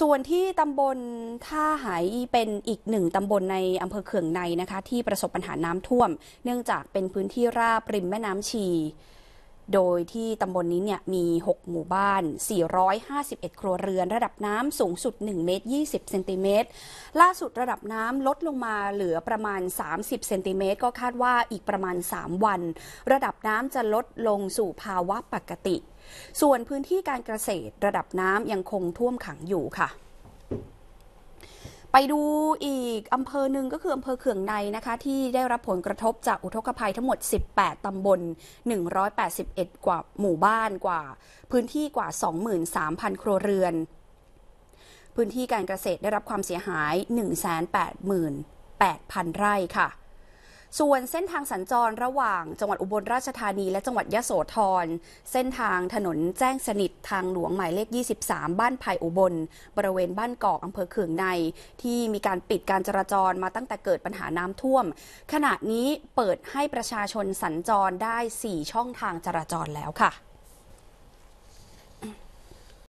ส่วนที่ตำบลท่าหายเป็นอีกหนึ่งตำบลในอำเภอเขื่องในนะคะ ที่ประสบปัญหาน้ำท่วม เนื่องจากเป็นพื้นที่ราบริมแม่น้ำชีโดยที่ตำบลนนี้เนี่ยมี 6 หมู่บ้าน 451 ครัวเรือนระดับน้ำสูงสุด 1 เมตร 20 เซนติเมตร ล่าสุดระดับน้ำลดลงมาเหลือประมาณ 30 เซนติเมตร ก็คาดว่าอีกประมาณ 3 วัน ระดับน้ำจะลดลงสู่ภาวะปกติ ส่วนพื้นที่การเกษตรระดับน้ำยังคงท่วมขังอยู่ค่ะไปดูอีกอำเภอหนึ่งก็คืออำเภอเขื่องในนะคะ ที่ได้รับผลกระทบจากอุทกภัยทั้งหมด 18 ตำบล 181 กว่าหมู่บ้านกว่าพื้นที่กว่า 23,000 ครัวเรือน พื้นที่การเกษตรได้รับความเสียหาย 1 8 8,000 ไร่ค่ะส่วนเส้นทางสัญจรระหว่างจังหวัดอุบลราชธานีและจังหวัดยะโสธรเส้นทางถนนแจ้งสนิททางหลวงหมายเลข 23 บ้านไผ่อุบล บริเวณบ้านกอกอำเภอเขื่องใน ที่มีการปิดการจราจรมาตั้งแต่เกิดปัญหาน้ำท่วม ขณะนี้เปิดให้ประชาชนสัญจรได้ 4 ช่องทางจราจรแล้วค่ะ